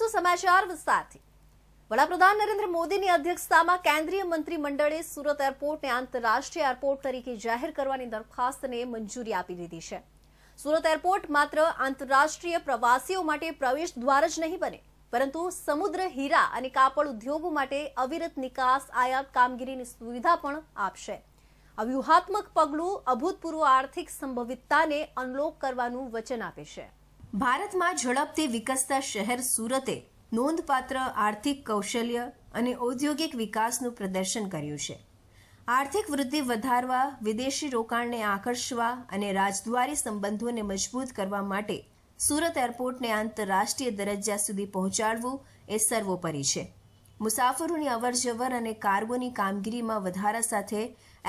જોઈશું સમાચાર વિસ્તારથી વડાપ્રધાન નરેન્દ્ર મોદીની અધ્યક્ષતામાં કેન્દ્રીય મંત્રીમંડળે સુરત એરપોર્ટને આંતરરાષ્ટ્રીય એરપોર્ટ તરીકે જાહેર કરવાની દરખાસ્તને મંજૂરી આપી દીધી છે સુરત એરપોર્ટ માત્ર આંતરરાષ્ટ્રીય પ્રવાસીઓ માટે પ્રવેશ દ્વાર જ નહીં બને પરંતુ સમુદ્ર હીરા અને કાપડ ઉદ્યોગો માટે અવિરત નિકાસ આયાત કામગીરીની સુવિધા પણ આપશે આ વ્યૂહાત્મક પગલું અભૂતપૂર્વ આર્થિક સંભવિતતાને અનલોક કરવાનું વચન આપે છે ભારતમાં ઝડપથી વિકસતા શહેર સુરતે નોંધપાત્ર આર્થિક કૌશલ્ય અને ઔદ્યોગિક વિકાસનું પ્રદર્શન કર્યું છે આર્થિક વૃદ્ધિ વધારવા વિદેશી રોકાણને આકર્ષવા અને રાજદ્વારી સંબંધોને મજબૂત કરવા માટે સુરત એરપોર્ટને આંતરરાષ્ટ્રીય દરજ્જા સુધી પહોંચાડવું એ સર્વોપરી છે મુસાફરોની અવરજવર અને કાર્ગોની કામગીરીમાં વધારા સાથે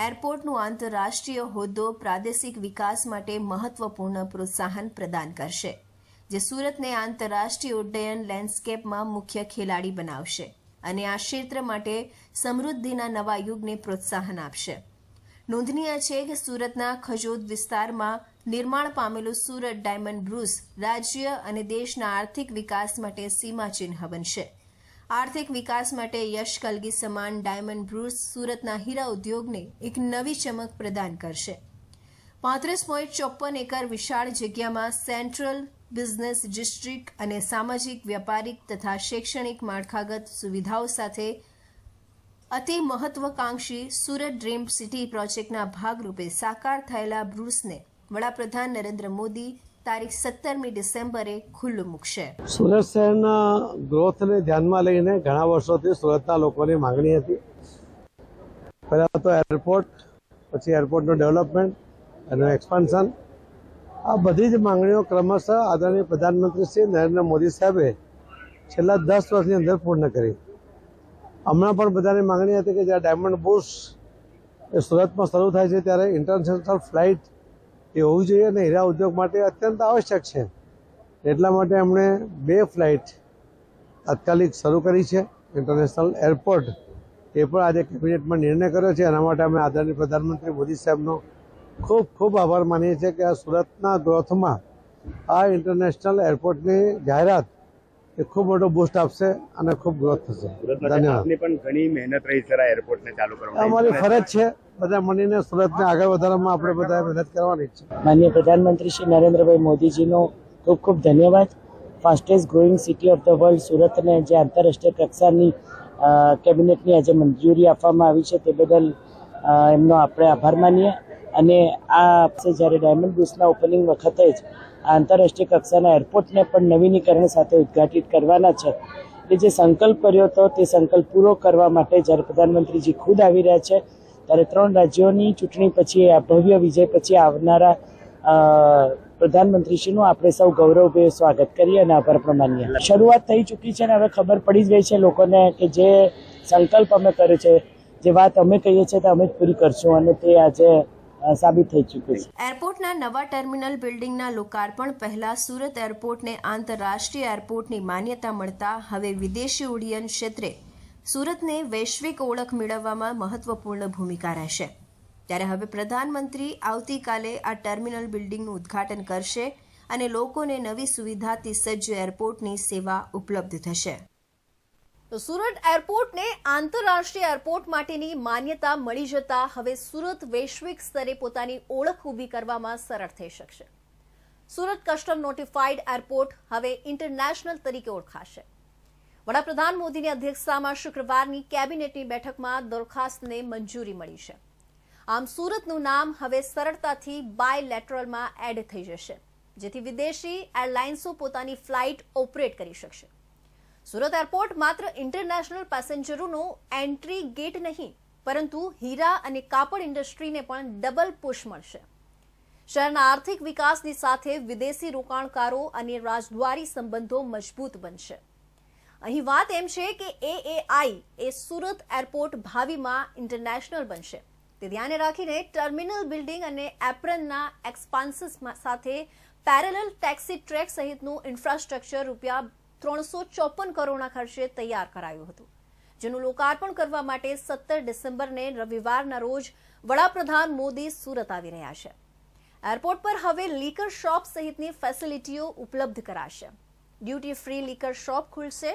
એરપોર્ટનું આંતરરાષ્ટ્રીય હોદ્દો પ્રાદેશિક વિકાસ માટે મહત્વપૂર્ણ પ્રોત્સાહન પ્રદાન કરશે જે સુરતને આંતરરાષ્ટ્રીય ઉડ્ડયન લેન્ડસ્કેપમાં મુખ્ય ખેલાડી બનાવશે અને આ ક્ષેત્ર માટે સમૃદ્ધિના નવા યુગને પ્રોત્સાહન આપશે નોંધનીય છે કે સુરતના ખજોદ વિસ્તારમાં નિર્માણ પામેલું સુરત ડાયમંડ બ્રુસ રાજ્ય અને દેશના આર્થિક વિકાસ માટે સીમાચિહ્ન બનશે આર્થિક વિકાસ માટે યશ કલગી સમાન ડાયમંડ બ્રુસ સુરતના હીરા ઉદ્યોગને એક નવી ચમક પ્રદાન કરશે પાંત્રીસ પોઈન્ટ ચોપ્પન એકર વિશાળ જગ્યામાં સેન્ટ્રલ બિઝનેસ ડિસ્ટ્રિક્ટ અને સામાજિક વ્યાપારિક તથા શૈક્ષણિક માળખાગત સુવિધાઓ સાથે અતિ મહત્વકાંક્ષી સુરત ડ્રીમ સિટી પ્રોજેક્ટના ભાગરૂપે સાકાર થયેલા બ્રુસને વડાપ્રધાન નરેન્દ્ર મોદી તારીખ સત્તરમી ડિસેમ્બરે ખુલ્લું મૂકશે સુરત શહેરના ગ્રોથને ધ્યાનમાં લઈને ઘણા વર્ષોથી સુરતના લોકોની માંગણી હતી પહેલાં તો એરપોર્ટ પછી એરપોર્ટનું ડેવલપમેન્ટ એનું એક્સપાન્શન આ બધી જ માંગણીઓ ક્રમશઃ આદરણીય પ્રધાનમંત્રી શ્રી નરેન્દ્ર મોદી સાહેબે છેલ્લા દસ વર્ષની અંદર પૂર્ણ કરી હમણાં પણ બધાની માંગણી હતી કે જ્યાં ડાયમંડ બુર્સ એ સુરતમાં શરૂ થાય છે ત્યારે ઇન્ટરનેશનલ ફ્લાઇટ એ હોવું જોઈએ અને હીરા ઉદ્યોગ માટે અત્યંત આવશ્યક છે એટલા માટે એમણે બે ફ્લાઇટ તાત્કાલિક શરૂ કરી છે ઇન્ટરનેશનલ એરપોર્ટ એ પણ આજે કેબિનેટમાં નિર્ણય કર્યો છે એના માટે અમે આદરણીય પ્રધાનમંત્રી મોદી સાહેબનો ખૂબ ખૂબ આભાર માનીએ છીએ કે આ સુરતના ગ્રોથમાં આ ઇન્ટરનેશનલ એરપોર્ટની જાહેરાત એ ખૂબ મોટો બુસ્ટ આપશે અને ખૂબ ગ્રોથ થશે ધન્યવાદ પણ ઘણી મહેનત રહી છે એરપોર્ટને ચાલુ કરવા અમારી ફરજ છે બધા મળીને સુરતને આગળ વધારવામાં આપણે બધા મહેનત કરવાની છે માનનીય પ્રધાનમંત્રી શ્રી નરેન્દ્રભાઈ મોદીજીનો ખૂબ ખૂબ ધન્યવાદ fastest growing city of the world સુરતને જે આંતરરાષ્ટ્રીય કક્ષાની કેબિનેટની આજે મંજૂરી આપવામાં આવી છે તે બદલ એમનો આપણે આભાર માનીએ અને આ આપશે જ્યારે ડાયમંડ બુસના ઓપનિંગ વખતે જ આંતરરાષ્ટ્રીય કક્ષાના એરપોર્ટને પણ નવીનીકરણ સાથે ઉદ્ઘાટિત કરવાના છે એટલે જે સંકલ્પ કર્યો હતો તે સંકલ્પ પૂરો કરવા માટે જ્યારે પ્રધાનમંત્રીજી ખુદ આવી રહ્યા છે ત્યારે ત્રણ રાજ્યોની ચૂંટણી પછી આ ભવ્ય વિજય પછી આવનારા પ્રધાનમંત્રીશ્રીનું આપણે સૌ ગૌરવભેર સ્વાગત કરીએ અને આભાર પ્રમાણીએ શરૂઆત થઈ ચૂકી છે અને હવે ખબર પડી જ ગઈ છે લોકોને કે જે સંકલ્પ અમે કર્યો છે જે વાત અમે કહીએ છીએ તે અમે જ પૂરી કરશું અને તે આજે સાબિત થઈ ચૂક્યું છે એરપોર્ટના નવા ટર્મિનલ બિલ્ડિંગના લોકાર્પણ પહેલા સુરત એરપોર્ટને આંતરરાષ્ટ્રીય એરપોર્ટની માન્યતા મળતા હવે વિદેશી ઉડ્ડયન ક્ષેત્રે સુરતને વૈશ્વિક ઓળખ મેળવવામાં મહત્વપૂર્ણ ભૂમિકા રહેશે ત્યારે હવે પ્રધાનમંત્રી આવતીકાલે આ ટર્મિનલ બિલ્ડિંગનું ઉદ્ઘાટન કરશે અને લોકોને નવી સુવિધાથી સજ્જ એરપોર્ટની સેવા ઉપલબ્ધ થશે તો સુરત એરપોર્ટને આંતરરાષ્ટ્રીય એરપોર્ટ માટેની માન્યતા મળી જતા હવે સુરત વૈશ્વિક સ્તરે પોતાની ઓળખ ઊભી કરવામાં સરળ થઈ શકશે સુરત કસ્ટમ નોટિફાઈડ એરપોર્ટ હવે ઇન્ટરનેશનલ તરીકે ઓળખાશે વડાપ્રધાન મોદીની અધ્યક્ષતામાં શુક્રવારની કેબિનેટની બેઠકમાં દરખાસ્તને મંજૂરી મળી છે આમ સુરતનું નામ હવે સરળતાથી બાયલેટરલમાં એડ થઈ જશે જેથી વિદેશી એરલાઇન્સો પોતાની ફ્લાઇટ ઓપરેટ કરી શકશે સુરત એરપોર્ટ માત્ર ઇન્ટરનેશનલ પેસેન્જરોનો એન્ટ્રી ગેટ નહીં પરંતુ હીરા અને કાપડ ઇન્ડસ્ટ્રીને પણ ડબલ પુશ મળશે શહેરના આર્થિક વિકાસની સાથે વિદેશી રોકાણકારો અને રાજદ્વારી સંબંધો મજબૂત બનશે અહીં વાત એમ છે કે એએઆઈ એ સુરત એરપોર્ટ ભાવિમાં ઇન્ટરનેશનલ બનશે તે ધ્યાને રાખીને ટર્મિનલ બિલ્ડિંગ અને એપ્રનના એક્સપાન્સીસ સાથે પેરેલ ટેક્સી ટ્રેક સહિતનું ઇન્ફ્રાસ્ટ્રક્ચર રૂપિયા ત્રણસો ચોપન કરોડના ખર્ચે તૈયાર કરાયું હતું જેનું લોકાર્પણ કરવા માટે સત્તર ડિસેમ્બરને રવિવારના રોજ વડાપ્રધાન મોદી સુરત આવી રહ્યા છે એરપોર્ટ પર હવે લીકર શોપ સહિતની ફેસિલિટીઓ ઉપલબ્ધ કરાશે ડ્યુટી ફ્રી લીકર શોપ ખુલશે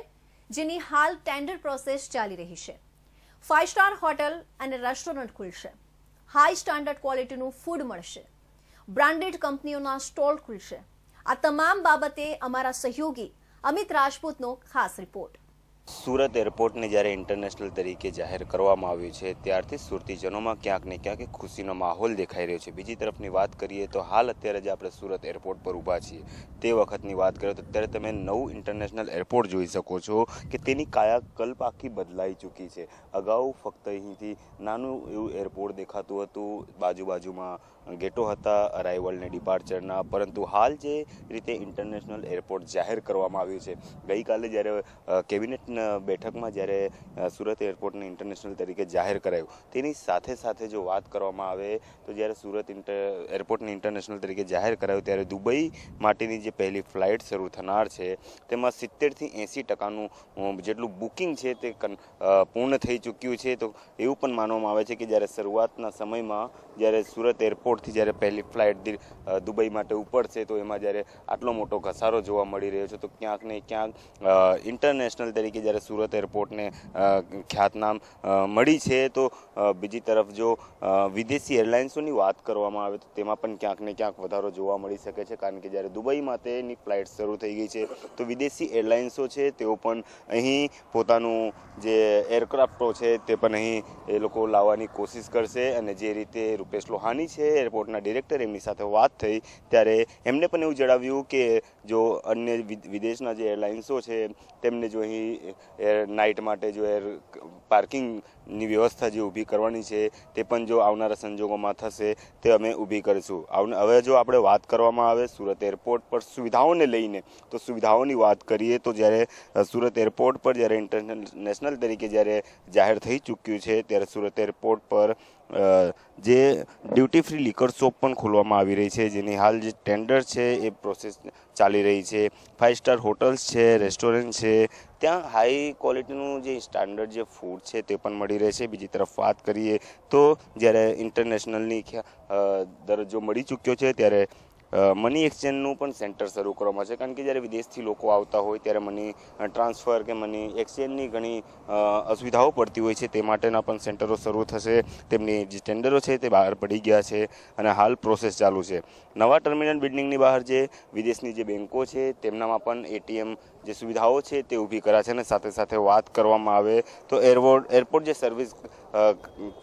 જેની હાલ ટેન્ડર પ્રોસેસ ચાલી રહી છે ફાઇવ સ્ટાર હોટલ અને રેસ્ટોરન્ટ ખુલશે હાઈ સ્ટાન્ડર્ડ ક્વોલિટીનું ફૂડ મળશે બ્રાન્ડેડ કંપનીઓના સ્ટોલ ખુલશે આ તમામ બાબતે અમારા સહયોગી અમિત રાજપૂતનો ખાસ રિપોર્ટ સુરત એરપોર્ટને જ્યારે ઇન્ટરનેશનલ તરીકે જાહેર કરવામાં આવ્યું છે ત્યારથી સુરતીજનોમાં ક્યાંક ને ક્યાંક ખુશીનો માહોલ દેખાઈ રહ્યો છે બીજી તરફની વાત કરીએ તો હાલ અત્યારે જે આપણે સુરત એરપોર્ટ પર ઊભા છીએ તે વખતની વાત કરીએ તો અત્યારે તમે નવું ઇન્ટરનેશનલ એરપોર્ટ જોઈ શકો છો કે તેની કાયાકલ્પ આખી બદલાઈ ચૂકી છે અગાઉ ફક્ત અહીંથી નાનું એવું એરપોર્ટ દેખાતું હતું બાજુ બાજુમાં ગેટો હતા અરાઇવલ ને ડિપાર્ચરના પરંતુ હાલ જે રીતે ઇન્ટરનેશનલ એરપોર્ટ જાહેર કરવામાં આવ્યું છે ગઈકાલે જ્યારે કેબિનેટ બેઠકમાં જ્યારે સુરત એરપોર્ટને ઇન્ટરનેશનલ તરીકે જાહેર કરાયું તેની સાથે સાથે જો વાત કરવામાં આવે તો જ્યારે સુરત ઇન્ટર એરપોર્ટને ઇન્ટરનેશનલ તરીકે જાહેર કરાયું ત્યારે દુબઈ માટેની જે પહેલી ફ્લાઇટ શરૂ થનાર છે તેમાં સિત્તેરથી એંસી ટકાનું જેટલું બુકિંગ છે તે પૂર્ણ થઈ ચૂક્યું છે તો એવું પણ માનવામાં આવે છે કે જ્યારે શરૂઆતના સમયમાં જ્યારે સુરત એરપોર્ટથી જ્યારે પહેલી ફ્લાઇટ દુબઈ માટે ઉપડશે તો એમાં જ્યારે આટલો મોટો ઘસારો જોવા મળી રહ્યો છે તો ક્યાંક ને ક્યાંક ઇન્ટરનેશનલ તરીકે જ્યારે સુરત એરપોર્ટને ખ્યાતનામ મળી છે તો બીજી તરફ જો વિદેશી એરલાઇન્સોની વાત કરવામાં આવે તો તેમાં પણ ક્યાંક ને ક્યાંક વધારો જોવા મળી શકે છે કારણ કે જ્યારે દુબઈ માટેની ફ્લાઇટ શરૂ થઈ ગઈ છે તો વિદેશી એરલાઇન્સો છે તેઓ પણ અહીં પોતાનું જે એરક્રાફ્ટો છે તે પણ અહીં એ લોકો લાવવાની કોશિશ કરશે અને જે રીતે રૂપેશ લોહાની છે એરપોર્ટના ડિરેક્ટર એમની સાથે વાત થઈ ત્યારે એમને પણ એવું જણાવ્યું કે જો અન્ય વિદેશના જે એરલાઇન્સો છે તેમને જો અહીં એર નાઇટ માટે જો એર પાર્કિંગની વ્યવસ્થા જે ઊભી કરવાની છે તે પણ જો આવનારા સંજોગોમાં થશે તે અમે ઊભી કરીશું હવે જો આપણે વાત કરવામાં આવે સુરત એરપોર્ટ પર સુવિધાઓને લઈને તો સુવિધાઓની વાત કરીએ તો જ્યારે સુરત એરપોર્ટ પર જ્યારે ઇન્ટરનેશનલ તરીકે જ્યારે જાહેર થઈ ચૂક્યું છે ત્યારે સુરત એરપોર્ટ પર જે ડ્યુટી ફ્રી લિકર શોપ પણ ખોલવામાં આવી રહી છે જેની હાલ જે ટેન્ડર છે એ પ્રોસેસ ચાલી રહી છે ફાઇવ સ્ટાર હોટલ્સ છે રેસ્ટોરન્ટ છે ત્યાં હાઈ ક્વોલિટીનું જે સ્ટાન્ડર્ડ જે ફૂડ છે તે પણ મળી રહે છે બીજી તરફ વાત કરીએ તો જ્યારે ઇન્ટરનેશનલની દરજ્જો મળી ચૂક્યો છે ત્યારે મની એક્સચેન્જનું પણ સેન્ટર શરૂ કરવામાં છે કારણ કે જ્યારે વિદેશથી લોકો આવતા હોય ત્યારે મની ટ્રાન્સફર કે મની એક્સચેન્જની ઘણી અસુવિધાઓ પડતી હોય છે તે માટેના પણ સેન્ટરો શરૂ થશે તેમની જે ટેન્ડરો છે તે બહાર પડી ગયા છે અને હાલ પ્રોસેસ ચાલુ છે નવા ટર્મિનલ બિલ્ડિંગની બહાર જે વિદેશની જે બેન્કો છે તેમનામાં પણ એટીએમ જે સુવિધાઓ છે તે ઉભી કરે છે અને સાથે સાથે વાત કરવામાં આવે તો એરવર્ડ એરપોર્ટ જે સર્વિસ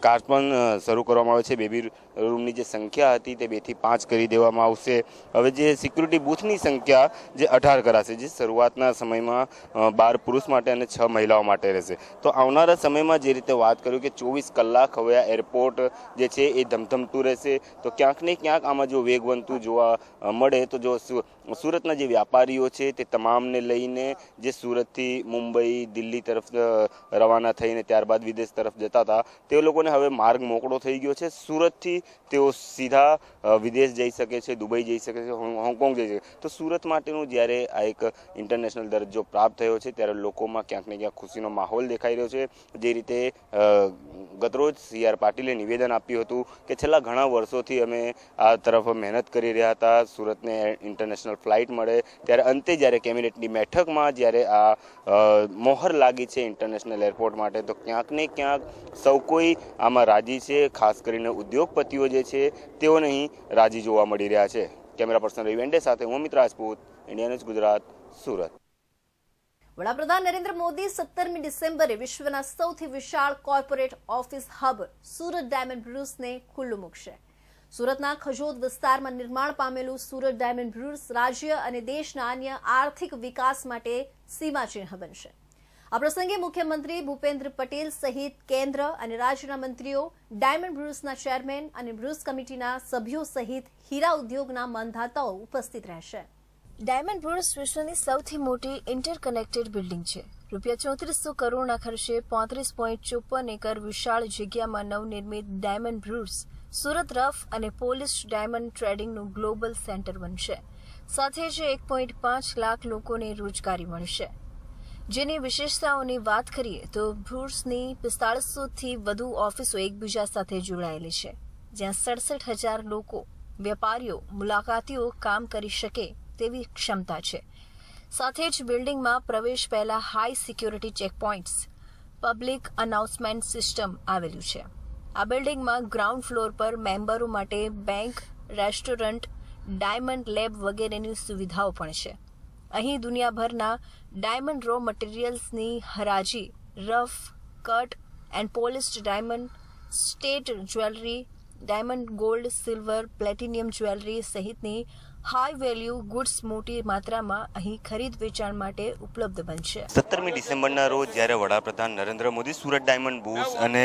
કાર્પન શરૂ કરવામાં આવે છે બેબી રૂમની જે સંખ્યા હતી તે 2 થી 5 કરી દેવામાં આવશે હવે જે સિક્યુરિટી બૂથની સંખ્યા જે 18 કરાશે જે શરૂઆતના સમયમાં 12 પુરુષ માટે અને 6 મહિલાઓ માટે રહેશે તો આવનારા સમયમાં જે રીતે વાત કર્યું કે 24 કલાક હવે આ એરપોર્ટ જે છે એ ધમધમતું રહેશે તો ક્યાંક ને ક્યાંક અમાજો વેગવંતું જોવા મળે તો જો સુરતના જે વેપારીઓ છે તે તમામને લઈ લઈને જે સુરતથી મુંબઈ દિલ્હી તરફ રવાના થઈને ત્યારબાદ વિદેશ તરફ જતા હતા તે લોકોને હવે માર્ગ મોકળો થઈ ગયો છે સુરતથી તેઓ સીધા વિદેશ જઈ શકે છે દુબઈ જઈ શકે છે હોંગકોંગ જઈ શકે તો સુરત માટેનું જ્યારે આ એક ઇન્ટરનેશનલ દરજ્જો પ્રાપ્ત થયો છે ત્યારે લોકોમાં ક્યાંક ને ક્યાંક ખુશીનો માહોલ દેખાઈ રહ્યો છે જે રીતે ગતરોજ સી આર પાટીલે નિવેદન આપ્યું હતું કે છેલ્લા ઘણા વર્ષોથી અમે આ તરફ મહેનત કરી રહ્યા હતા સુરતને ઇન્ટરનેશનલ ફ્લાઇટ મળે ત્યારે અંતે જ્યારે કેબિનેટની બેઠક બેઠકમાં જ્યારે આ મોહર લાગી છે ઇન્ટરનેશનલ એરપોર્ટ માટે તો ક્યાંક ને ક્યાંક સૌ કોઈ આમાં રાજી છે ખાસ કરીને ઉદ્યોગપતિઓ જે છે તેઓ નહીં રાજી જોવા મળી રહ્યા છે કેમેરા પર્સન રવિ વેન્ડે સાથે હું અમિત રાજપૂત ઇન્ડિયા ન્યૂઝ ગુજરાત સુરત વડાપ્રધાન નરેન્દ્ર મોદી સત્તરમી ડિસેમ્બરે વિશ્વના સૌથી વિશાળ corporate office hub Surat diamond બ્રુસને ખુલ્લું મૂકશે સુરતના ખજોદ વિસ્તારમાં નિર્માણ પામેલું સુરત ડાયમંડ બ્રુર્સ રાજ્ય અને દેશના અન્ય આર્થિક વિકાસ માટે સીમાચિહ્ન બનશે આ પ્રસંગે મુખ્યમંત્રી ભૂપેન્દ્ર પટેલ સહિત કેન્દ્ર અને રાજ્યના મંત્રીઓ ડાયમંડ બ્રુર્સના ચેરમેન અને બ્રુર્સ કમિટીના સભ્યો સહિત હીરા ઉદ્યોગના મનધાતાઓ ઉપસ્થિત રહેશે ડાયમંડ બ્રુર્સ વિશ્વની સૌથી મોટી ઇન્ટરકનેક્ટેડ બિલ્ડિંગ છે રૂપિયા ચોત્રીસો કરોડના ખર્ચે પોત્રીસ પોઈન્ટ ચોપન એકર વિશાળ જગ્યામાં નવનિર્મિત ડાયમંડ બ્રુર્સ સુરત રફ અને પોલીસ ડાયમંડ ટ્રેડિંગનું ગ્લોબલ સેન્ટર બનશે સાથે જ એક પોઈન્ટ પાંચ લાખ લોકોને રોજગારી મળશે જેની વિશેષતાઓની વાત કરીએ તો બ્રુર્સની પિસ્તાળીસોથી વધુ ઓફિસો એકબીજા સાથે જોડાયેલી છે જ્યાં સડસઠ હજાર લોકો વેપારીઓ મુલાકાતીઓ કામ કરી શકે તેવી ક્ષમતા છે સાથે જ બિલ્ડિંગમાં પ્રવેશ પહેલા high security checkpoints public announcement system આવેલું છે આ બિલ્ડિંગમાં ગ્રાઉન્ડ ફ્લોર પર મેમ્બરો માટે બેંક રેસ્ટોરન્ટ ડાયમંડ લેબ વગેરેની સુવિધાઓ પણ છે અહીં દુનિયાભરના ડાયમંડ રો મટીરિયલ્સની હરાજી rough cut and polished diamond studded jewellery diamond gold silver platinum jewellery સહિતની હાઈ વેલ્યુ ગુડ્સ મોટી માત્રામાં અહીં ખરીદ વેચાણ માટે ઉપલબ્ધ બનશે સત્તરમી ડિસેમ્બરના રોજ જ્યારે વડાપ્રધાન નરેન્દ્ર મોદી સુરત ડાયમંડ બુસ અને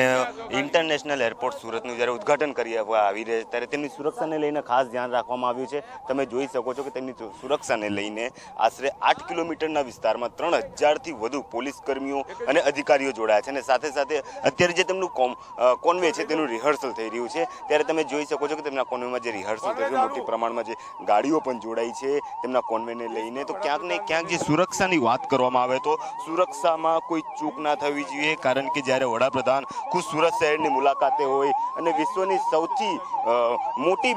ઇન્ટરનેશનલ એરપોર્ટ સુરતનું જ્યારે ઉદઘાટન કરી આવી રહ્યા છે ત્યારે તેમની સુરક્ષાને લઈને ખાસ ધ્યાન રાખવામાં આવ્યું છે તમે જોઈ શકો છો કે તેમની સુરક્ષાને લઈને આશરે આઠ કિલોમીટરના વિસ્તારમાં ત્રણ હજારથી વધુ પોલીસ કર્મીઓ અને અધિકારીઓ જોડાયા છે અને સાથે સાથે અત્યારે જે તેમનું કોમ કોનવે છે તેનું રિહર્સલ થઈ રહ્યું છે ત્યારે તમે જોઈ શકો છો કે તેમના કોન્વેમાં જે રિહર્સલ થઈ રહ્યું મોટી પ્રમાણમાં જે ગાડી ગાડીઓ પણ જોડાઈ છે તેમના કોન્વેને લઈને તો ક્યાંક ને ક્યાંક જે સુરક્ષાની વાત કરવામાં આવે તો સુરક્ષામાં કોઈ ચૂક ના થવી જોઈએ કારણ કે જ્યારે વડાપ્રધાન ખુદ સુરત શહેરની મુલાકાતે હોય અને વિશ્વની સૌથી મોટી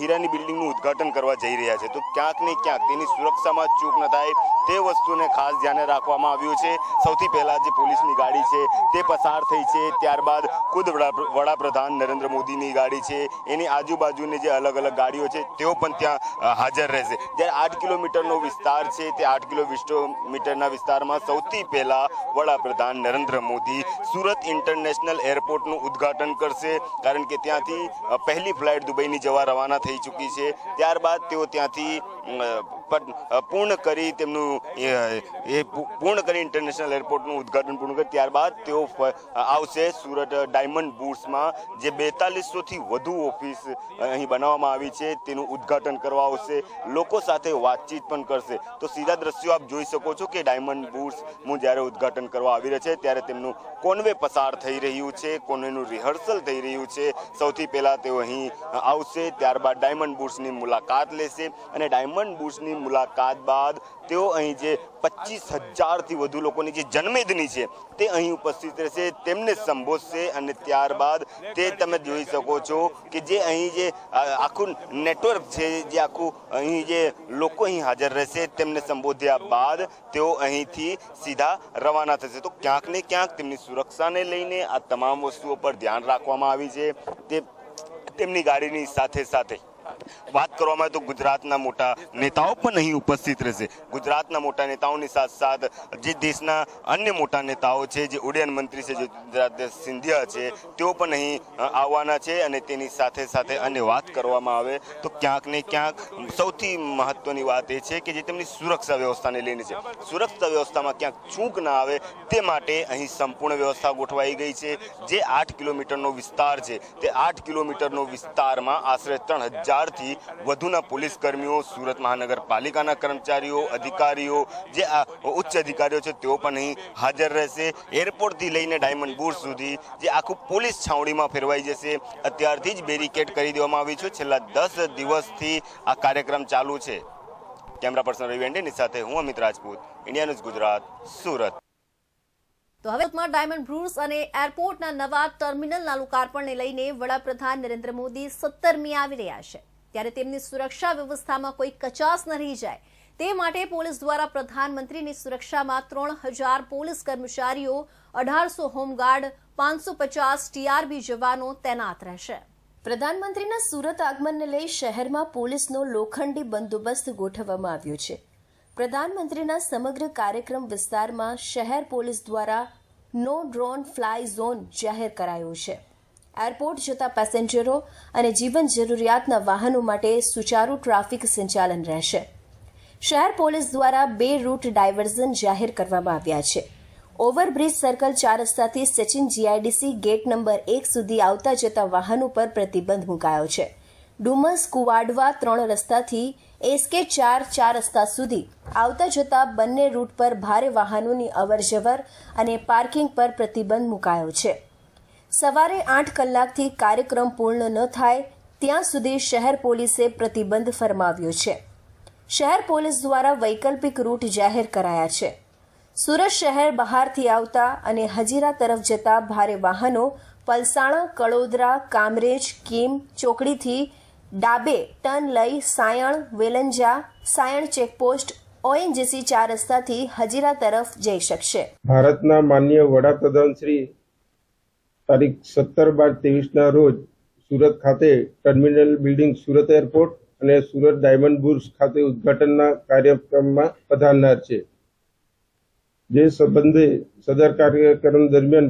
હીરાની બિલ્ડિંગનું ઉદ્ઘાટન કરવા જઈ રહ્યા છે તો ક્યાંક ને ક્યાંક તેની સુરક્ષામાં ચૂક ન થાય તે વસ્તુને ખાસ ધ્યાને રાખવામાં આવ્યું છે સૌથી પહેલાં જે પોલીસની ગાડી છે તે પસાર થઈ છે ત્યારબાદ ખુદ વડાપ્રધાન નરેન્દ્ર મોદીની ગાડી છે એની આજુબાજુની જે અલગ અલગ ગાડીઓ છે તેઓ પણ ત્યાં હાજર રહેશે જે 8 કિલોમીટર નો વિસ્તાર છે તે 8 કિલો વિશ્ટોમીટર ના વિસ્તારમાં સૌથી પહેલા વડાપ્રધાન नरेंद्र મોદી સુરત ઇન્ટરનેશનલ એરપોર્ટ નું ઉદ્ઘાટન કરશે કારણ કે ત્યાંથી પહેલી ફ્લાઇટ દુબઈ ની જવા રવાના થઈ ચૂકી છે ત્યાર બાદ તેઓ ત્યાંથી પૂર્ણ કરી તેમનું એ પૂર્ણ કરી ઇન્ટરનેશનલ એરપોર્ટ નું ઉદ્ઘાટન પૂર્ણ કરી ત્યાર બાદ તેઓ આવશે સુરત ડાયમંડ બુટ્સ માં જે 4200 થી વધુ ઓફિસ અહીં બનાવવામાં આવી છે તેનું ઉદ્ઘાટન દર્શન કરવા આવશે લોકો સાથે વાતચીત પણ કરશે તો સીધા દ્રશ્યો આપ જોઈ શકો છો કે ડાયમંડ બુટ્સનું જ્યારે ઉદ્ઘાટન કરવા આવી રહ્યા છે ત્યારે તેમનું કોન્વે પસાર થઈ રહ્યું છે કોન્વેનું રિહર્સલ થઈ રહ્યું છે સૌથી પહેલાં તેઓ અહીં આવશે ત્યારબાદ ડાયમંડ બુટ્સની મુલાકાત લેશે અને ડાયમંડ બુટ્સની મુલાકાત બાદ તેઓ અહીં જે પચીસ હજારથી વધુ લોકોની જે જન્મેદની છે તે અહીં ઉપસ્થિત રહેશે તેમને સંબોધશે અને ત્યારબાદ તે તમે જોઈ શકો છો કે જે અહીં જે આખું નેટવર્ક છે જે આખું અહીં જે લોકો અહીં હાજર રહેશે તેમને સંબોધ્યા બાદ તેઓ અહીંથી સીધા રવાના થશે તો ક્યાંક ને ક્યાંક તેમની સુરક્ષાને લઈને આ તમામ વસ્તુઓ પર ધ્યાન રાખવામાં આવી છે તે તેમની ગાડીની સાથે સાથે વાત કરવામાં આવે તો ગુજરાતના મોટા નેતાઓ પણ અહીં ઉપસ્થિત રહેશે ગુજરાતના મોટા નેતાઓની સાથ સાથ જે દેશના અન્ય મોટા નેતાઓ છે જે ઉડ્ડયન મંત્રી છે જે ગુજરાત સિંધિયા છે તેઓ પણ અહીં આવવાના છે અને તેની સાથે સાથે અન્ય વાત કરવામાં આવે તો ક્યાંક ને ક્યાંક સૌથી મહત્વની વાત એ છે કે જે તેમની સુરક્ષા વ્યવસ્થાને લઈને છે સુરક્ષા વ્યવસ્થામાં ક્યાંક ચૂક ના આવે તે માટે અહીં સંપૂર્ણ વ્યવસ્થા ગોઠવાઈ ગઈ છે જે આઠ કિલોમીટરનો વિસ્તાર છે તે આઠ કિલોમીટરનો વિસ્તારમાં આશરે ત્રણ હજાર હજારથી વધુના પોલીસ કર્મીઓ સુરત મહાનગરપાલિકાના કર્મચારીઓ અધિકારીઓ જે આ ઉચ્ચ અધિકારીઓ છે તેઓ પણ અહીં હાજર રહેશે એરપોર્ટથી લઈને ડાયમંડ બુર્જ સુધી જે આખું પોલીસ છાવણીમાં ફેરવાઈ જશે અત્યારથી જ બેરિકેડ કરી દેવામાં આવી છે છેલ્લા દસ દિવસથી આ કાર્યક્રમ ચાલુ છે કેમેરા પર્સન રવિ વેંડેની સાથે હું અમિત રાજપૂત ઇન્ડિયા ન્યૂઝ ગુજરાત સુરત તો હવે ડાયમંડ બ્રુસ અને એરપોર્ટના નવા ટર્મિનલના લોકાર્પણને લઈને વડાપ્રધાન નરેન્દ્ર મોદી સત્તરમી આવી રહ્યા છે ત્યારે તેમની સુરક્ષા વ્યવસ્થામાં કોઈ કચાસ ન રહી જાય તે માટે પોલીસ દ્વારા પ્રધાનમંત્રીની સુરક્ષામાં ત્રણ હજાર પોલીસ કર્મચારીઓ અઢારસો હોમગાર્ડ પાંચસો પચાસ ટીઆરબી જવાનો તૈનાત રહેશે પ્રધાનમંત્રીના સુરત આગમનને લઈ શહેરમાં પોલીસનો લોખંડી બંદોબસ્ત ગોઠવવામાં આવ્યો છે પ્રધાનમંત્રીના સમગ્ર કાર્યક્રમ વિસ્તારમાં શહેર પોલીસ દ્વારા નો ડ્રોન ફ્લાય ઝોન જાહેર કરાયો છે એરપોર્ટ જતા પેસેન્જરો અને જીવન જરૂરિયાતના વાહનો માટે સુચારુ ટ્રાફિક સંચાલન રહેશે શહેર પોલીસ દ્વારા બે રૂટ ડાયવર્ઝન જાહેર કરવામાં આવ્યા છે ઓવરબ્રિજ સર્કલ ચાર રસ્તાથી સચિન જીઆઈડીસી ગેટ નંબર એક સુધી આવતા જતા વાહનો પર પ્રતિબંધ મુકાયો છે ડુમસ કુવાડવા ત્રણ રસ્તાથી એસકે ચાર ચાર રસ્તા સુધી આવતા જતા બંને રૂટ પર ભારે વાહનોની અવરજવર અને પાર્કિંગ પર પ્રતિબંધ મુકાયો છે સવારે આઠ કલાકથી કાર્યક્રમ પૂર્ણ ન થાય ત્યાં સુધી શહેર પોલીસે પ્રતિબંધ ફરમાવ્યો છે શહેર પોલીસ દ્વારા વૈકલ્પિક રૂટ જાહેર કરાયા છે સુરત શહેર બહારથી આવતા અને હજીરા તરફ જતા ભારે વાહનો પલસાણા કડોદરા કામરેજ કીમ ચોકડીથી ડાબે ટર્ન લઈ સાયણ વેલંજા સાયણ ચેકપોસ્ટ ઓએનજીસી ચાર રસ્તાથી હજીરા તરફ જઈ શકશે ભારતના માન્ય વડાપ્રધાન શ્રી તારીખ સત્તર બાર ના રોજ સુરત ખાતે ટર્મિનલ બિલ્ડિંગ સુરત એરપોર્ટ અને સુરત ડાયમંડ બુર્સ ખાતે ઉદઘાટનના કાર્યક્રમમાં પધારનાર છે જે સંબંધે સદર કાર્યક્રમ દરમિયાન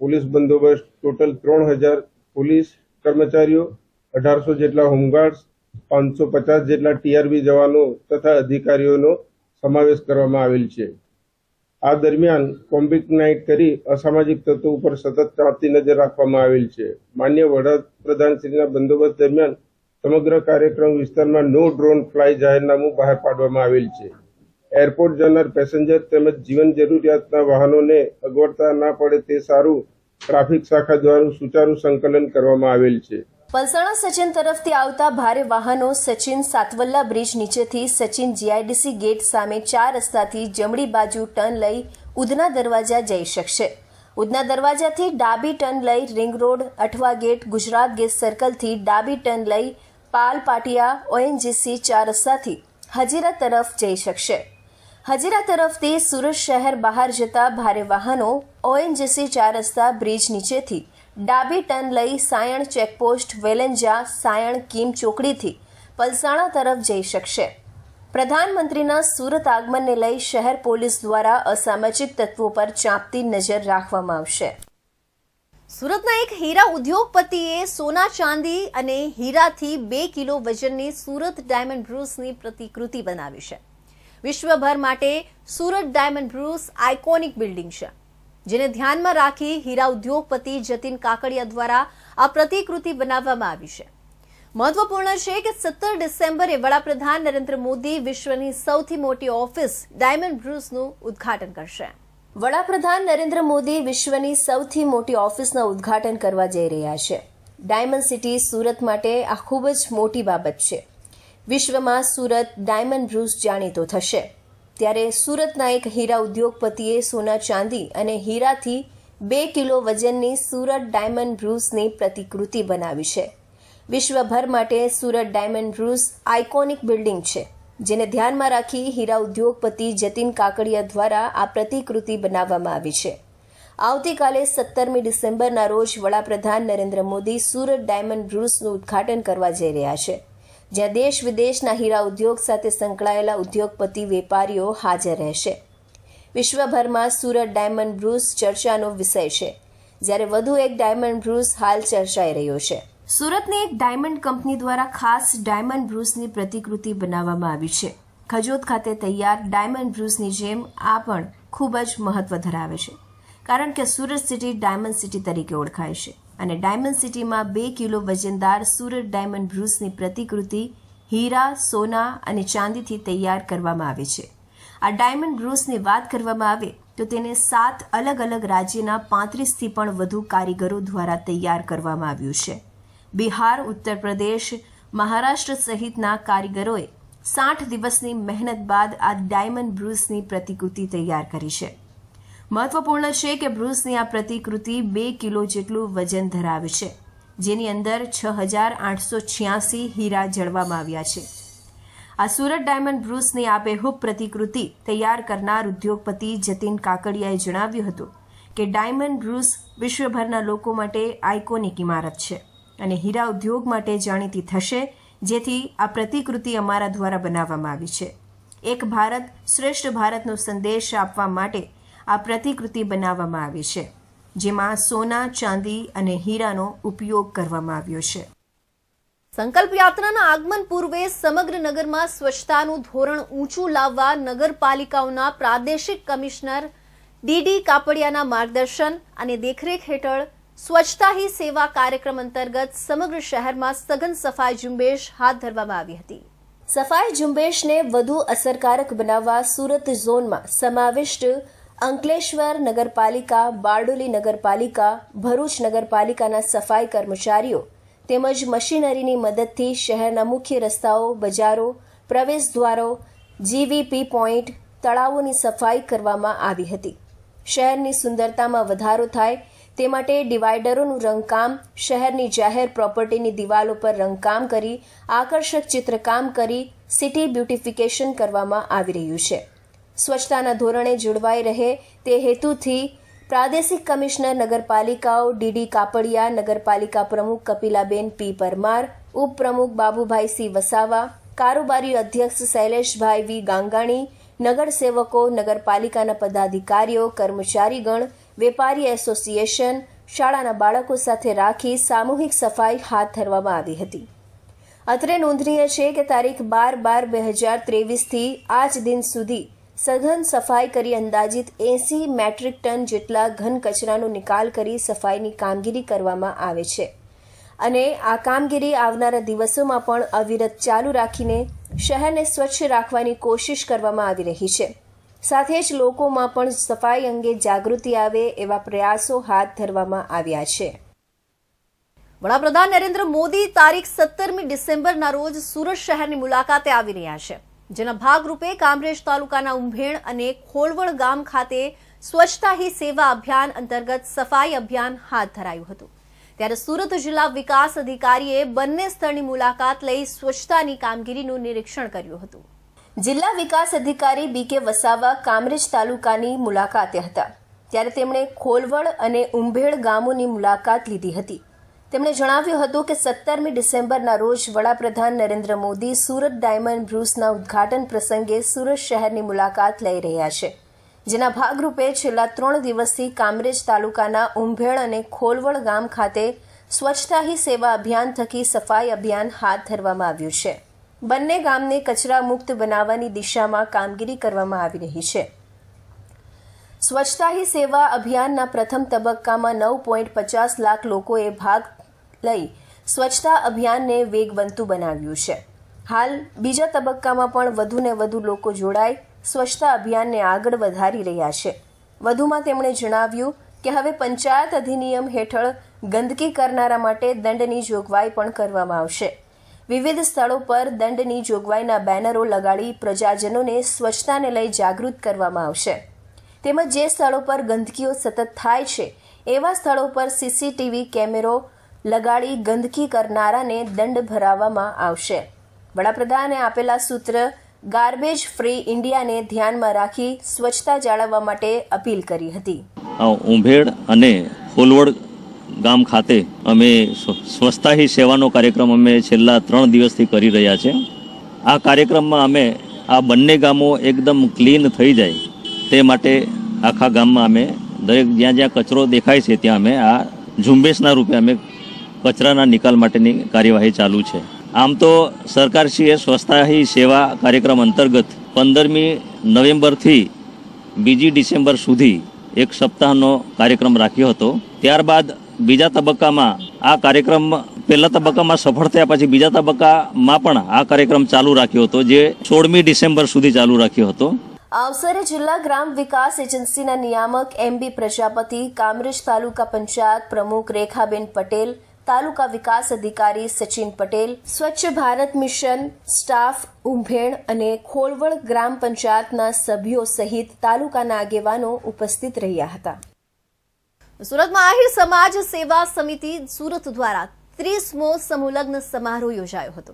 પોલીસ બંદોબસ્ત ટોટલ ત્રણ હજાર પોલીસ કર્મચારીઓ અઢારસો જેટલા હોમગાર્ડ્સ પાંચસો પચાસ જેટલા ટીઆરબી જવાનો તથા અધિકારીઓનો સમાવેશ કરવામાં આવેલ છે આ દરમિયાન કોમ્બિક નાઇટ કરી અસામાજિક તત્વો ઉપર સતત ચાંપતી નજર રાખવામાં આવેલ છે માન્ય વડાપ્રધાનશ્રીના બંદોબસ્ત દરમિયાન સમગ્ર કાર્યક્રમ વિસ્તારમાં નો ડ્રોન ફ્લાય જાહેરનામું બહાર પાડવામાં આવેલ છે એરપોર્ટ જનાર પેસેન્જર તેમજ જીવન જરૂરિયાતના વાહનોને અગવડતા ના પડે તે સારું ટ્રાફિક શાખા દ્વારા સુચારું સંકલન કરવામાં આવેલ છે પલસાણા સચિન તરફથી આવતા ભારે વાહનો સચિન સાતવલ્લા બ્રિજ નીચેથી સચિન જીઆઈડીસી ગેટ સામે ચાર રસ્તાથી જમણી બાજુ ટર્ન લઈ ઉધના દરવાજા જઈ શકશે ઉધના દરવાજાથી ડાબી ટર્ન લઈ ring road Athwa gate Gujarat gate સર્કલથી ડાબી ટર્ન લઈ પાલ પાટિયા ઓએનજીસી ચાર રસ્તાથી હજીરા તરફ જઈ શકશે હજીરા તરફથી સુરત શહેર બહાર જતા ભારે વાહનો ઓએનજીસી ચાર રસ્તા બ્રિજ નીચેથી ડાબી ટર્ન લઈ સાયણ ચેકપોસ્ટ વેલેન્જા સાયણ કીમ ચોકડીથી પલસાણા તરફ જઈ શકશે પ્રધાનમંત્રીના સુરત આગમનને લઈ શહેર પોલીસ દ્વારા અસામાજિક તત્વો પર ચાંપતી નજર રાખવામાં આવશે સુરતના એક હીરા ઉદ્યોગપતિએ સોના ચાંદી અને હીરાથી બે કિલો વજનની સુરત ડાયમંડ બ્રુસની પ્રતિકૃતિ બનાવી છે વિશ્વભર માટે Surat diamond bourse iconic building છે જેને ધ્યાનમાં રાખી હીરા ઉદ્યોગપતિ જતીન કાકડિયા દ્વારા આ પ્રતિકૃતિ બનાવવામાં આવી છે મહત્વપૂર્ણ છે કે સત્તર ડિસેમ્બરે વડાપ્રધાન નરેન્દ્ર મોદી વિશ્વની સૌથી મોટી ઓફિસ ડાયમંડ બ્રુસનું ઉદ્ઘાટન કરશે વડાપ્રધાન નરેન્દ્ર મોદી વિશ્વની સૌથી મોટી ઓફિસના ઉદ્ઘાટન કરવા જઈ રહ્યા છે ડાયમંડ સિટી સુરત માટે આ ખૂબ જ મોટી બાબત છે વિશ્વમાં સુરત ડાયમંડ બ્રુસ જાણીતો થશે ત્યારે સુરતના એક હીરા ઉદ્યોગપતિએ સોના ચાંદી અને હીરાથી બે કિલો વજનની સુરત ડાયમંડ બ્રુઝની પ્રતિકૃતિ બનાવી છે વિશ્વભર માટે Surat diamond bourse iconic building છે જેને ધ્યાનમાં રાખી હીરા ઉદ્યોગપતિ જતીન કાકડિયા દ્વારા આ પ્રતિકૃતિ બનાવવામાં આવી છે આવતીકાલે સત્તરમી ડિસેમ્બરના રોજ વડાપ્રધાન નરેન્દ્ર મોદી સુરત ડાયમંડ બ્રુઝનું ઉદ્ઘાટન કરવા જઈ રહ્યા છે જ્યાં દેશ વિદેશના હીરા ઉદ્યોગ સાથે સંકળાયેલા ઉદ્યોગપતિ વેપારીઓ હાજર રહેશે વિશ્વભરમાં સુરત ડાયમંડ બ્રુસ ચર્ચાનો વિષય છે જ્યારે વધુ એક ડાયમંડ બ્રુઝ હાલ ચર્ચાઈ રહ્યો છે સુરતની એક ડાયમંડ કંપની દ્વારા ખાસ ડાયમંડ બ્રુસની પ્રતિકૃતિ બનાવવામાં આવી છે ખજોત ખાતે તૈયાર ડાયમંડ બ્રુસની જેમ આ પણ ખૂબ જ મહત્વ ધરાવે છે કારણ કે સુરત સિટી ડાયમંડ સિટી તરીકે ઓળખાય છે અને ડાયમંડ સિટીમાં બે કિલો વજનદાર સુરત ડાયમંડ બ્રુસની પ્રતિકૃતિ હીરા સોના અને ચાંદીથી તૈયાર કરવામાં આવે છે આ ડાયમંડ બ્રુસની વાત કરવામાં આવે તો તેને સાત અલગ અલગ રાજ્યના પાંત્રીસથી પણ વધુ કારીગરો દ્વારા તૈયાર કરવામાં આવ્યું છે બિહાર ઉત્તર પ્રદેશ મહારાષ્ટ્ર સહિતના કારીગરોએ સાઠ દિવસની મહેનત બાદ આ ડાયમંડ બ્રુસની પ્રતિકૃતિ તૈયાર કરી છે મહત્વપૂર્ણ છે કે બ્રુસની આ પ્રતિકૃતિ બે કિલો જેટલું વજન ધરાવે છે જેની અંદર છ હજાર આઠસો છ્યાસી હીરા જળવામાં આવ્યા છે આ સુરત ડાયમંડ બ્રુસની આ બેહૂબ પ્રતિકૃતિ તૈયાર કરનાર ઉદ્યોગપતિ જતીન કાકડિયાએ જણાવ્યું હતું કે ડાયમંડ બ્રુસ વિશ્વભરના લોકો માટે આઇકોનિક ઇમારત છે અને હીરા ઉદ્યોગ માટે જાણીતી થશે જેથી આ પ્રતિકૃતિ અમારા દ્વારા બનાવવામાં આવી છે એક ભારત શ્રેષ્ઠ ભારતનો સંદેશ આપવા માટે આ પ્રતિકૃતિ બનાવવામાં આવી છે જેમાં સોના ચાંદી અને હીરાનો ઉપયોગ કરવામાં આવ્યો છે સંકલ્પ યાત્રાના આગમન પૂર્વે સમગ્ર નગરમાં સ્વચ્છતાનું ધોરણ ઊંચું લાવવા નગરપાલિકાઓના પ્રાદેશિક કમિશનર ડીડી કાપડિયાના માર્ગદર્શન અને દેખરેખ હેઠળ સ્વચ્છતા હી સેવા કાર્યક્રમ અંતર્ગત સમગ્ર શહેરમાં સઘન સફાઈ ઝુંબેશ હાથ ધરવામાં આવી હતી સફાઈ ઝુંબેશને વધુ અસરકારક બનાવવા સુરત ઝોનમાં સમાવિષ્ટ અંકલેશ્વર નગરપાલિકા બારડોલી નગરપાલિકા ભરૂચ નગરપાલિકાના સફાઈ કર્મચારીઓ તેમજ મશીનરીની મદદથી શહેરના મુખ્ય રસ્તાઓ બજારો પ્રવેશ દ્વારો જીવીપી પોઈન્ટ તળાવોની સફાઈ કરવામાં આવી હતી શહેરની સુંદરતામાં વધારો થાય તે માટે ડિવાઇડરોનું રંગકામ શહેરની જાહેર પ્રોપર્ટીની દિવાલો પર રંગકામ કરી આકર્ષક ચિત્રકામ કરી સિટી બ્યુટિફિકેશન કરવામાં આવી રહ્યું છે સ્વચ્છતાના ધોરણે જોડવાઈ રહે તે હેતુથી પ્રાદેશિક કમિશનર નગરપાલિકાઓ ડીડી કાપડિયા નગરપાલિકા પ્રમુખ કપિલાબેન પી પરમાર ઉપપ્રમુખ બાબુભાઈ સી વસાવા કારોબારી અધ્યક્ષ શૈલેષભાઈ વી ગાંગાણી નગરસેવકો નગરપાલિકાના પદાધિકારીઓ કર્મચારીગણ વેપારી એસોસિએશન શાળાના બાળકો સાથે રાખી સામૂહિક સફાઈ હાથ ધરવામાં આવી હતી અત્રે નોંધનીય છે કે તારીખ બાર બાર બે હજાર ત્રેવીસથી આજ દિન સુધી સઘન સફાઈ કરી અંદાજિત એસી મેટ્રિક ટન જેટલા ઘન કચરાનો નિકાલ કરી સફાઈની કામગીરી કરવામાં આવે છે અને આ કામગીરી આવનારા દિવસોમાં પણ અવિરત ચાલુ રાખીને શહેરને સ્વચ્છ રાખવાની કોશિશ કરવામાં આવી રહી છે સાથે જ લોકોમાં પણ સફાઈ અંગે જાગૃતિ આવે એવા પ્રયાસો હાથ ધરવામાં આવ્યા છે વડાપ્રધાન નરેન્દ્ર મોદી તારીખ સત્તરમી ડિસેમ્બરના રોજ સુરત શહેરની મુલાકાતે આવી રહ્યા છે જેના ભાગરૂપે કામરેજ તાલુકાના ઉંભેણ અને ખોલવડ ગામ ખાતે સ્વચ્છતા હી સેવા અભિયાન અંતર્ગત સફાઈ અભિયાન હાથ ધરાયું હતું ત્યારે સુરત જિલ્લા વિકાસ અધિકારીએ બંને સ્થળની મુલાકાત લઈ સ્વચ્છતાની કામગીરીનું નિરીક્ષણ કર્યું હતું જિલ્લા વિકાસ અધિકારી બી કે વસાવા કામરેજ તાલુકાની મુલાકાતે હતા ત્યારે તેમણે ખોલવડ અને ઉંભેળ ગામોની મુલાકાત લીધી હતી તેમણે જણાવ્યું હતું કે સત્તરમી ડિસેમ્બરના રોજ વડાપ્રધાન નરેન્દ્ર મોદી સુરત ડાયમંડ બ્રુસના ઉદ્ઘાટન પ્રસંગે સુરત શહેરની મુલાકાત લઈ રહ્યા છે જેના ભાગરૂપે છેલ્લા ત્રણ દિવસથી કામરેજ તાલુકાના ઉંભેળ અને ખોલવળ ગામ ખાતે સ્વચ્છતા હી સેવા અભિયાન થકી સફાઈ અભિયાન હાથ ધરવામાં આવ્યું છે બંને ગામને કચરા મુક્ત બનાવવાની દિશામાં કામગીરી કરવામાં આવી રહી છે સ્વચ્છતા હી સેવા અભિયાનના પ્રથમ તબક્કામાં નવ પોઈન્ટ પચાસ લાખ લોકોએ ભાગ લઈ સ્વચ્છતા અભિયાનને વેગવંતું બનાવ્યું છે હાલ બીજા તબક્કામાં પણ વધુને વધુ લોકો જોડાઈ સ્વચ્છતા અભિયાનને આગળ વધારી રહ્યા છે વધુમાં તેમણે જણાવ્યું કે હવે પંચાયત અધિનિયમ હેઠળ ગંદકી કરનારા માટે દંડની જોગવાઈ પણ કરવામાં આવશે વિવિધ સ્થળો પર દંડની જોગવાઈના બેનરો લગાડી પ્રજાજનોને સ્વચ્છતાને લઈ જાગૃત કરવામાં આવશે તેમજ જે સ્થળો પર ગંદકીઓ સતત થાય છે એવા સ્થળો પર સીસીટીવી કેમેરો લગાડી ગંદકી કરનારાને દંડ ભરાવવામાં આવશે વડાપ્રધાને આપેલા સૂત્ર ગાર્બેજ ફ્રી ઇન્ડિયાને ધ્યાનમાં રાખી સ્વચ્છતા જાળવવા માટે અપીલ કરી હતી ઉંભેડ અને ફોલવડ ગામ ખાતે અમે સ્વચ્છતા હી સેવાનો કાર્યક્રમ અમે છેલ્લા ત્રણ દિવસથી કરી રહ્યા છે આ કાર્યક્રમમાં અમે આ બંને ગામો એકદમ ક્લીન થઈ જાય તે માટે આખા ગામમાં અમે દરેક જ્યાં જ્યાં કચરો દેખાય છે ત્યાં અમે આ ઝુંબેશના રૂપે અમે કચરાના નિકાલ માટેની કાર્યવાહી ચાલુ છે આમ તો સરકારશ્રીએ સ્વસ્થાહી સેવા કાર્યક્રમ અંતર્ગત પંદરમી નવેમ્બરથી બીજી ડિસેમ્બર સુધી એક સપ્તાહનો કાર્યક્રમ રાખ્યો હતો ત્યારબાદ બીજા તબક્કામાં આ કાર્યક્રમ પહેલા તબક્કામાં સફળ થયા પછી બીજા તબક્કામાં પણ આ કાર્યક્રમ ચાલુ રાખ્યો હતો જે સોળમી ડિસેમ્બર સુધી ચાલુ રાખ્યો હતો આ અવસરે જિલ્લા ગ્રામ વિકાસ એજન્સીના નિયામક એમ બી પ્રજાપતિ કામરેજ તાલુકા પંચાયત પ્રમુખ રેખાબેન પટેલ તાલુકા વિકાસ અધિકારી સચિન પટેલ સ્વચ્છ ભારત મિશન સ્ટાફ ઉંભેણ અને ખોલવડ ગ્રામ પંચાયતના સભ્યો સહિત તાલુકાના આગેવાનો ઉપસ્થિત રહ્યા હતા સુરતમાં આહિર સમાજ સેવા સમિતિ સુરત દ્વારા ત્રીસમો સમુલગ્ન સમારોહ યોજાયો હતો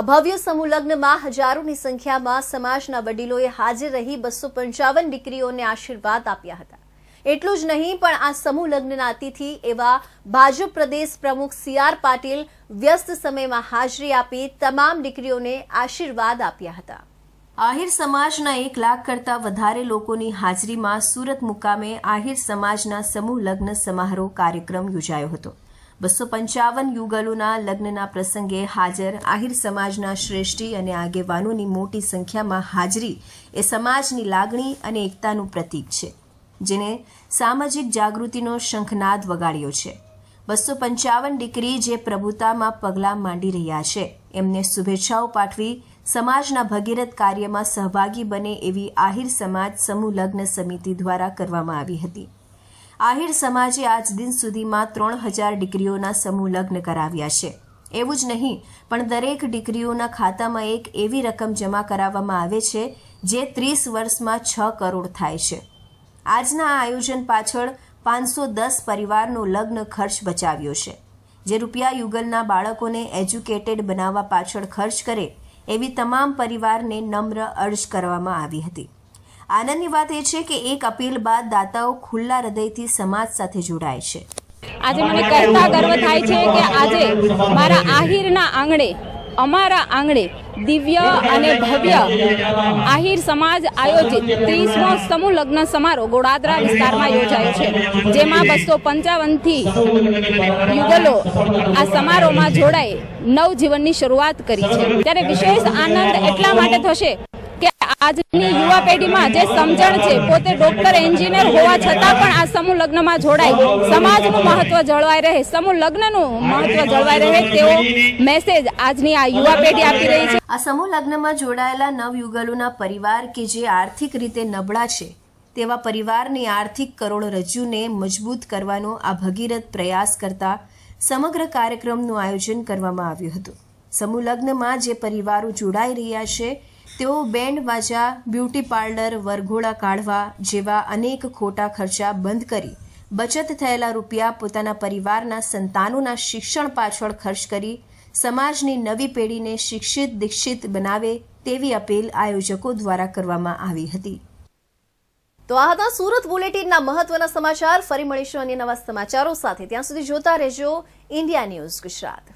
આ ભવ્ય સમૂહલગ્નમાં હજારોની સંખ્યામાં સમાજના વડીલોએ હાજર રહી બસો પંચાવન દીકરીઓને આશીર્વાદ આપ્યા હતા એટલું જ નહીં પણ આ સમૂહ લગ્નના અતિથિ એવા ભાજપ પ્રદેશ પ્રમુખ સી આર પાટીલ વ્યસ્ત સમયમાં હાજરી આપી તમામ દીકરીઓને આશીર્વાદ આપ્યા હતા આહિર સમાજના એક લાખ કરતાં વધારે લોકોની હાજરીમાં સુરત મુકામે આહિર સમાજના સમૂહ લગ્ન સમારોહ કાર્યક્રમ યોજાયો હતો બસો પંચાવન યુગલોના લગ્નના પ્રસંગે હાજર આહિર સમાજના શ્રેષ્ઠી અને આગેવાનોની મોટી સંખ્યામાં હાજરી એ સમાજની લાગણી અને એકતાનું પ્રતીક છે જેને સામાજિક જાગૃતિનો શંખનાદ વગાડ્યો છે બસો પંચાવન દીકરી જે પ્રભુતામાં પગલાં માંડી રહ્યા છે એમને શુભેચ્છાઓ પાઠવી સમાજના ભગીરથ કાર્યમાં સહભાગી બને એવી આહિર સમાજ સમૂહ લગ્ન સમિતિ દ્વારા કરવામાં આવી હતી આહિર સમાજે આજ દિન સુધીમાં ત્રણ હજાર દીકરીઓના સમૂહ લગ્ન કરાવ્યા છે એવું જ નહીં પણ દરેક દીકરીઓના ખાતામાં એક એવી રકમ જમા કરાવવામાં આવે છે જે ત્રીસ વર્ષમાં છ કરોડ થાય છે આજના આયોજન પાછળ પાંચસો દસ પરિવારનો લગ્ન ખર્ચ બચાવ્યો છે જે રૂપિયા યુગલના બાળકોને એજ્યુકેટેડ બનાવવા પાછળ ખર્ચ કરે એવી તમામ પરિવારને નમ્ર અર્જ કરવામાં આવી હતી આનંદની વાત એ છે કે એક અપીલ બાદ દાતાઓ ખુલ્લા હૃદયથી સમાજ સાથે જોડાય છે આજે મને કરતા ગર્વ થાય છે કે આજે મારા આહિરના આંગણે અમારા આંગણે દિવ્ય અને ભવ્ય આહિર સમાજ આયોજિત ત્રીસમો સમૂહ લગ્ન સમારોહ ગોળાદરા વિસ્તારમાં યોજાયો છે જેમાં બસો પંચાવનથી યુગલો આ સમારોહમાં જોડાઈ નવજીવનની શરૂઆત કરી છે ત્યારે વિશેષ આનંદ એટલા માટે થશે આજની યુવા પેઢીમાં જે સમજણ છે પોતે ડોક્ટર એન્જિનિયર હોવા છતાં પણ આ સમૂહ લગ્નમાં જોડાય સમાજનું મહત્વ જળવાઈ રહે સમૂહ લગ્નનું મહત્વ જળવાઈ રહે તેવો મેસેજ આજની આ યુવા પેઢી આપી રહી છે આ સમૂહ લગ્નમાં જોડાયેલા નવયુગલોના પરિવાર કે જે આર્થિક રીતે નબળા છે તેવા પરિવારની આર્થિક કરોડરજ્જુને મજબૂત કરવાનો આ ભગીરથ પ્રયાસ કરતા સમગ્ર કાર્યક્રમનું આયોજન કરવામાં આવ્યું હતું સમૂહ લગ્નમાં જે પરિવારો જોડાઈ રહ્યા છે તેઓ બેન્ડ વાજા બ્યુટી પાર્લર વરઘોડા કાઢવા જેવા અનેક ખોટા ખર્ચા બંધ કરી બચત થયેલા રૂપિયા પોતાના પરિવારના સંતાનોના શિક્ષણ પાછળ ખર્ચ કરી સમાજની નવી પેઢીને શિક્ષિત દીક્ષિત બનાવે તેવી અપીલ આયોજકો દ્વારા કરવામાં આવી હતી તો આ હતા સુરત બુલેટિનના મહત્વના સમાચાર ફરી મળીશું અન્ય નવા સમાચારો સાથે ત્યાં સુધી જોતા રહેજો ઇન્ડિયા ન્યૂઝ ગુજરાત